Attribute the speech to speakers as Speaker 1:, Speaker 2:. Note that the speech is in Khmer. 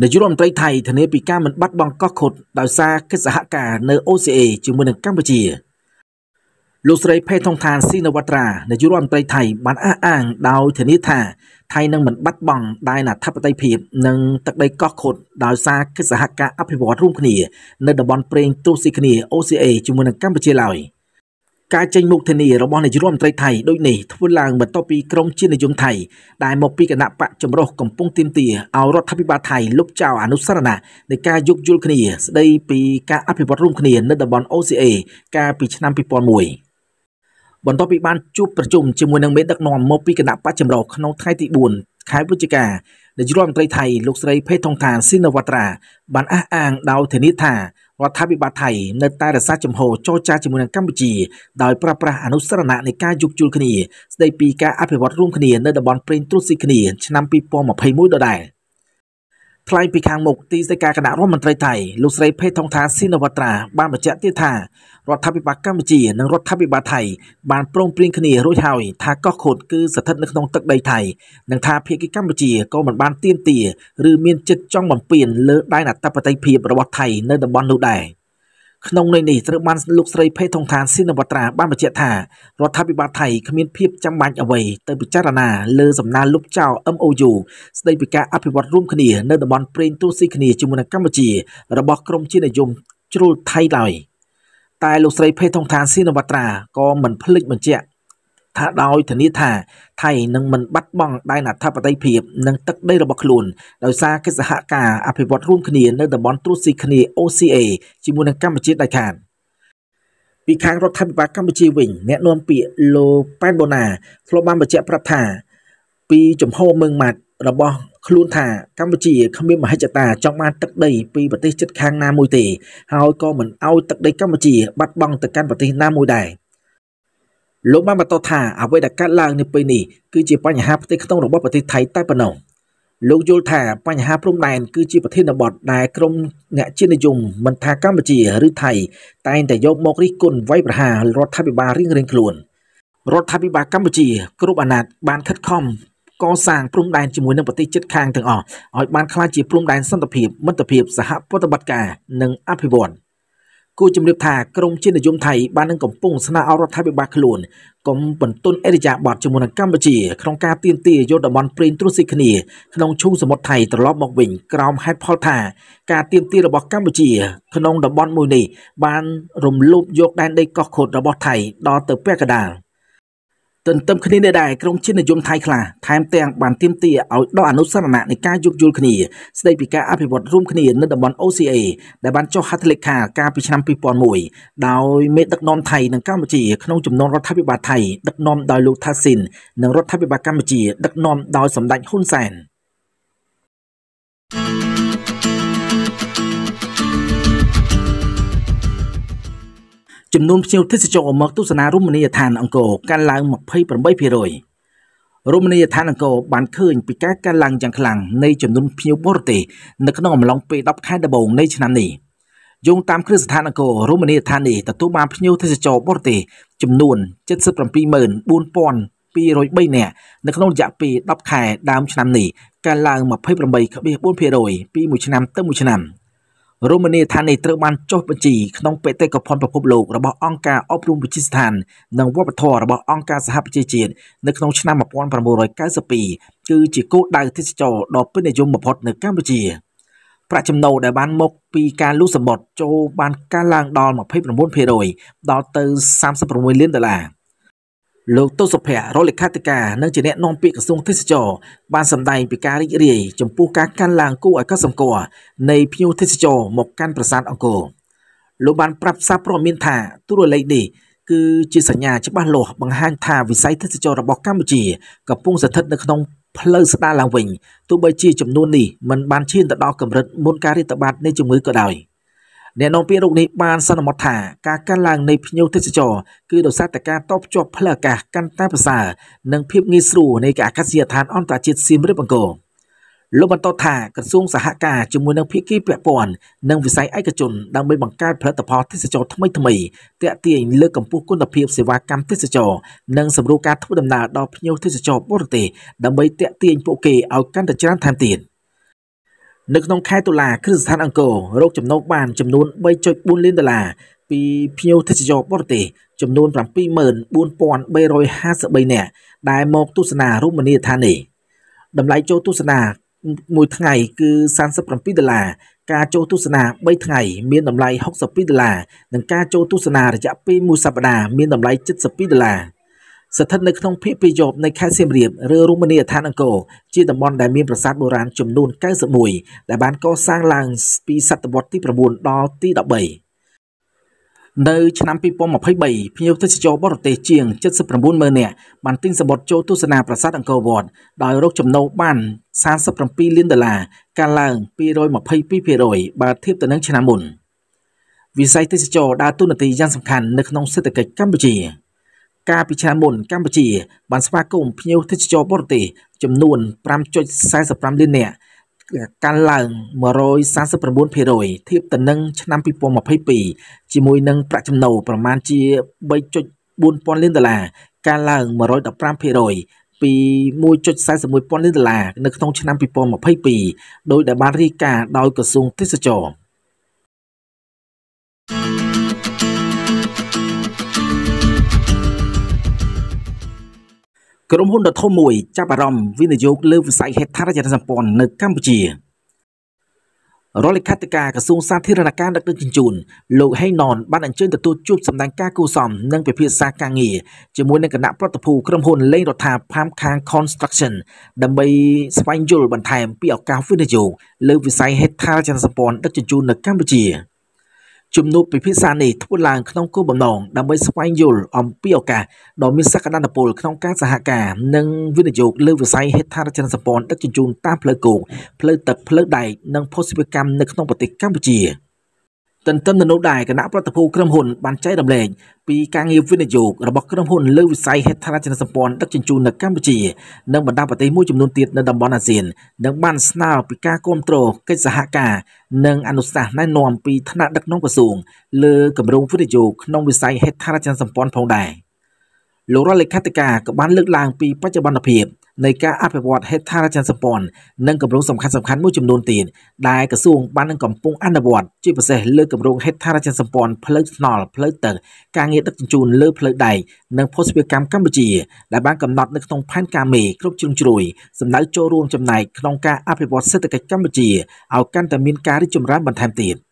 Speaker 1: នាយករដ្ឋមន្ត្រីថៃធានាពីការមិនបាត់បង់កោះខុតដោយសារកិច្ចសហការនៅ OCA ជាមួយនឹងកម្ពុជាលោកស្រីផេថងឋានស៊ីនវត្រានាយករដ្ឋមន្ត្រីថៃបានអះអាងដោយធានាថាថៃនឹងមិនបាត់បង់ដែនអធិបតេយ្យភាពនិងទឹកដីកោះខុតដោយសារកិច្ចសហការអភិវឌ្ឍន៍រួមគ្នា នៅតំបន់ប្រេងទូស៊ីគ្នា OCA ជាមួយនឹងកម្ពុជាឡើយ។ការចេញមុខធានារបស់នាយរដ្ឋមន្ត្រីថៃដូចនេះធ្វើឡើងបន្ទាប់ពីក្រមជាតិនិយមថៃដែលមកពីគណៈបកចម្រុះកំពុងទាមទារឲ្យរដ្ឋាភិបាលថៃលុបចោលអនុសារណៈនៃការយោគយល់គ្នាស្ដីពីការអភិវឌ្ឍរួមគ្នានៅតំបន់ OCA កាលពីឆ្នាំ2001បន្ទាប់ពីបានជួបប្រជុំជាមួយនឹងមេដឹកនាំមកពីគណៈបច្ចម្រុះក្នុងថ្ងៃទី4ខែវិច្ឆិកានាយរដ្ឋមន្ត្រីថៃលោកស្រីភេថុងថាស៊ីនវត្ត្រាបានអះអាងដោយធានាថារដ្ឋាភិបាលថៃនៅតែរក្សាចំហចរចាជាមួយនឹងកម្ពុជាដោយប្រើប្រាស់អនុស្សរណៈនៃការយោគយល់គ្នាស្ដីពីការអភិវឌ្ឍរួមគ្នានៅតំបន់ប្រេងទ្រុស៊ីគ្នាឆ្នាំ2021ដដែលថ្លែងពីខាងមុខទីស្តីការគណៈរដ្ឋមន្ត្រីថៃលោកស្រីភេថុងថាស៊ីនវត្ត្រាបានបញ្ជាក់ទៀតថារដ្ឋាភិបាលកម្ពុជានិងរដ្ឋាភិបាលថៃបានប្រឹងប្រែងគ្នារួចហើយថាកោះខុនគឺស្ថិតនៅក្នុងទឹកដីថៃនិងថាភាគីកម្ពុជាក៏មិនបានទៀមទាឬមានចិត្តចង់បំពានលើដែនអធិបតេយ្យភាពរបស់ថៃនៅតំបន់នោះដែរ។ក្នុងន័យនេះត្រូវបានលោកស្រីភេថងឋានស៊ីនវត្រា បានបញ្ជាក់ថារដ្ឋាភិបាលថៃគ្មានភាពចាំបាច់អ្វីទៅពិចារណាលើសំណើលុបចោល MOU ស្ដីពីការអភិវឌ្ឍរួមគ្នា នៅតំបន់ប្រេងទូស៊ីគ្នាជាមួយនឹងកម្ពុជា របស់ក្រមជានិយមជ្រុលថៃឡើយ។តែលោកស្រីភេទថងឋានស៊ីនវត្រាក៏មិនភ្លេចបញ្ជាក់ថាដោយធានាថាថៃនឹងមិនបាត់បង់ដែនអធិបតេយ្យភាពនិង ទឹកដីរបស់ខ្លួនដោយសារកិច្ចសហការអភិវឌ្ឍរួមគ្នានៅតំបន់ទ្រុស៊ីគ្នា OCA ជាមួយនឹងកម្ពុជាដាច់ខាតពីខាងរដ្ឋាភិបាលកម្ពុជាវិញអ្នកនាំពាក្យលោកប៉ែនបូណាធ្លាប់បានបញ្ជាក់ប្រាប់ថា ពីចំហមើងម៉ាត់របស់ខ្លួន ថាកម្ពុជាគ្មានមហិច្ឆតា ចង់បានទឹកដីពីប្រទេសជិតខាងណាមួយទេ ហើយក៏មិនអោយទឹកដីកម្ពុជា បាត់បង់ទៅកាន់ប្រទេសណាមួយដែរលោកបានបន្តថាអ្វីដែលកើតឡើងនៅពេលនេះគឺជាបញ្ហាផ្ទៃក្នុងរបស់ប្រទេសថៃតែប៉ុណ្ណោះលោកយល់ថា បញ្ហាព្រំដែនគឺជាប្រធានបទដែលក្រមអ្នកជាតិនិយមមិនថាកម្ពុជាឬថៃតែងតែយកមករិះគន់វាយប្រហាររដ្ឋាភិបាលរៀងៗខ្លួន រដ្ឋាភិបាលកម្ពុជា គ្រប់អាណត្តិបានខិតខំកសាងព្រំដែនជាមួយនឹងប្រទេសជិតខាងទាំងអស់ឲ្យបានក្លាយជាព្រំដែនសន្តិភាពមិត្តភាព សហប្រតិបត្តិការនិងអភិវឌ្ឍគូជំរាបថា ក្រមជាតិនិយមថៃបាននឹងកំពុងស្នើឲ្យរដ្ឋាភិបាលខ្លួនកុំបន្ទន់អេរយាប័តជាមួយនឹងកម្ពុជាក្នុងការទៀនទាយកតំបន់ព្រេងទ្រុស៊ីគ្នាក្នុងឈូងសមុទ្រថៃត្រឡប់មកវិញក្រោមហេតុផលថាការទៀនទារបស់កម្ពុជាក្នុងតំបន់មួយនេះបាន រំលោភយក ដែនដីកោះខុតរបស់ថៃដល់ទៅពាក់កណ្ដាលទន្ទឹមគ្នានេះដែរក្រុមជាតិនិយមថៃខ្លះថែមទាំងបានទាមទារឲ្យដកអនុស្សរណៈនៃការយោគយល់គ្នាស្ដីពីការអភិវឌ្ឍរួមគ្នានៅតំបន់ OCA ដែលបានចុះហត្ថលេខាកាលពីឆ្នាំ2001ដោយមេដឹកនាំថៃនិងកម្ពុជា ក្នុងចំនួនរដ្ឋាភិបាលថៃដឹកនាំដោយលោកថាស៊ីននិងរដ្ឋាភិបាលកម្ពុជាដឹកនាំដោយសម្ដេចហ៊ុនសែន thank you ចំនួនភ្ញៀវទេសចរមកទស្សនារមណីយដ្ឋានអង្គរកើនឡើង28%រមណីយដ្ឋានអង្គរបានឃើញពីការកើនឡើងយ៉ាងខ្លាំងនៃចំនួនភ្ញៀវបរទេសនៅក្នុងអំឡុងពេល10ខែដំបូងនៃឆ្នាំនេះយោងតាមគ្រឹះស្ថានអង្គររមណីយដ្ឋាននេះទទួលបានភ្ញៀវទេសចរបរទេសចំនួន774203នាក់នៅក្នុងរយៈពេល10ខែ ដើមឆ្នាំនេះកើនឡើង28.4%ពីមួយឆ្នាំទៅមួយឆ្នាំ។រមណីយដ្ឋាននេះត្រូវបានចុះបញ្ជីក្នុងបេតិកភណ្ឌពិភពលោករបស់អង្គការអប់រំវិទ្យាស្ថាននិងវប្បធម៌របស់អង្គការសហប្រជាជាតិនៅក្នុងឆ្នាំ1992គឺជាគោលដៅទេសចរដ៏ពេញនិយមបំផុតនៅកម្ពុជាប្រាក់ចំណូលដែលបានមកពីការលូតសម្បត្តិចូលបានកើនឡើងដល់29%ដល់ទៅ36លានដុល្លារ។លោកតូសុភ័ក្ររដ្ឋលេខាធិការនិងជាអ្នកនាំពាក្យក្រសួងទេសចរបានសម្ដែងពីការរីករាយចំពោះការកាន់ឡើងគួរឲ្យកត់សម្គាល់នៃភ្ញៀវទេសចរមកកាន់ប្រាសាទអង្គរលោកបានប្រាប់សារព័ត៌មានថាទូរលេខនេះ គឺជាសញ្ញាច្បាស់លាស់បង្ហាញថាវិស័យទេសចររបស់កម្ពុជាកំពុងស្ថិតនៅក្នុងផ្លូវស្ដារឡើងវិញទោះបីជាចំនួននេះមិនបានឈានទៅដល់កម្រិតមុនការរាតត្បាតនៃជំងឺក៏ដោយ។អ្នកនាំពាក្យរូបនេះបានសន្មត់ថាការកើនឡើងនៃភ្ញៀវទេសចរគឺដោយសារតែការតបភ្ជាប់ផ្លូវអាកាសកាន់តែប្រសើរនិងភាពងាយស្រួលនៃអាកាសយានដ្ឋានអន្តរជាតិសៀមរាបអង្គរលោកបន្តថាក្រសួងសហការជាមួយនឹងភាគីពាក់ព័ន្ធនិងវិស័យឯកជនដើម្បីបង្កើតផលិតផលទេសចរថ្មីថ្មីតាក់ទាញលើកកម្ពស់គុណភាពសេវាកម្មទេសចរនិងសម្រួលការធ្វើដំណើរដល់ភ្ញៀវទេសចរបរទេសដើម្បីតាក់ទាញពួកគេឲ្យកាន់តែច្រើនថែមទៀត។នៅក្នុងខែតុលាគ្រឹះស្ថានអង្គររកចំណូលបានចំនួន3.4លានដុល្លារពីភ្ញៀវទេសចរបរទេសចំនួន74353នាក់ដែលមកទស្សនារមណីយដ្ឋាននេះតម្លៃចូលទស្សនាមួយថ្ងៃគឺ37ដុល្លារការចូលទស្សនា3ថ្ងៃមានតម្លៃ62ដុល្លារនិងការចូលទស្សនារយៈពេល1សប្តាហ៍មានតម្លៃ72ដុល្លារ។ស្ថិតនៅក្នុងភូមិពីយប់នៃខេត្តសៀមរាបឬរមណីយដ្ឋានអង្គរជាតំបន់ដែលមានប្រាសាទបុរាណចំនួន91ដែលបានកសាងឡើងពីសតវត្សទី9ដល់ទី13នៅឆ្នាំ2023ភ្ញៀវទេសចរបរទេសជាង79,000នាក់បានទិញសំបុត្រចូលទស្សនាប្រាសាទអង្គរវត្តដោយរកចំណូលបាន37លានដុល្លារកើនឡើង222%បើធៀបទៅនឹងឆ្នាំមុនវិស័យទេសចរដើរតួនាទីយ៉ាងសំខាន់នៅក្នុងសេដ្ឋកិច្ចកម្ពុជា។កាលពីឆ្នាំមុនកម្ពុជា បានស្វាគមន៍ភ្ញៀវទេសចរបរទេសចំនួន5.45លាននាក់កាន់ឡើង139%ធៀបទៅនឹងឆ្នាំ2022ជាមួយនឹងប្រាក់ចំណូលប្រមាណជា3.4000លានដុល្លារកើនឡើង115%ពី1.41ពាន់លានដុល្លារនៅក្នុងឆ្នាំ2022ដោយដែលបានរាយការណ៍ដោយក្រសួងទេសចរណ៍ក្រុមហ៊ុនដ៏ធំមួយចាប់អារម្មណ៍វិនិយោគលើវិស័យហេដ្ឋារចនាសម្ព័ន្ធនៅកម្ពុជារដ្ឋលេខាធិការក្រសួងសាធារណការដឹកជញ្ជូនលោកហេងណនបានអញ្ជើញទទួលជួបសម្ដែងការគូសំនិងពិភាក្សាការងារជាមួយនឹងគណៈប្រតិភូក្រុមហ៊ុនលេងរដ្ឋាភិបាលខាង Construction ដើម្បីស្វែងយល់បន្ថែមពីឱកាសវិនិយោគលើវិស័យហេដ្ឋារចនាសម្ព័ន្ធដឹកជញ្ជូននៅកម្ពុជា។ជំនួបពិភាក្សានេះធ្វើឡើងក្នុងគោលបំណងដើម្បីស្វែងយល់អំពីឱកាសដ៏មានសក្តានុពលក្នុងការសហការនិងវិនិយោគលើវិស័យហេដ្ឋារចនាសម្ព័ន្ធដឹកជញ្ជូនតាមផ្លូវគោកផ្លូវទឹកផ្លូវដែកនិងភស្តុភារកម្មនៅក្នុងប្រទេសកម្ពុជា។ទន្ទឹមនឹងនោះដែរគណៈប្រតិភូក្រុមហ៊ុនបានចែករំលែកពីការងារវិនិយោគរបស់ក្រុមហ៊ុនលើវិស័យហេដ្ឋារចនាសម្ព័ន្ធដឹកជញ្ជូននៅកម្ពុជានិងបណ្ដាប្រទេសមួយចំនួនទៀតនៅតំបន់អាស៊ាននិងបានស្នើពីការគ្រប់គ្រងកិច្ចសហការនិងអនុសាសន៍ណែនាំពីថ្នាក់ដឹកនាំក្រសួងលើគម្រោងវិនិយោគក្នុងវិស័យហេដ្ឋារចនាសម្ព័ន្ធផងដែរលោករដ្ឋលេខាធិការក៏បានលើកឡើងពីបច្ចុប្បន្នភាពនៃការអភិវឌ្ឍហេដ្ឋារចនាសម្ព័ន្ធនិងគម្រោងសំខាន់ៗមួយចំនួនទៀតដែលក្រសួងបាននឹងកំពុងអនុវត្តជាពិសេសលើគម្រោងហេដ្ឋារចនាសម្ព័ន្ធផ្លូវថ្នល់ផ្លូវទឹកការងារដឹកជញ្ជូនលើផ្លូវដែកនិងភស្តុភារកម្មកម្ពុជាដែលបានកំណត់នៅក្នុងផែនការមេគ្រប់ជ្រុងជ្រោយសម្ដៅចូលរួមចំណែកក្នុងការអភិវឌ្ឍសេដ្ឋកិច្ចកម្ពុជាឲ្យកាន់តែមានការរីកចម្រើនបន្ថែមទៀត។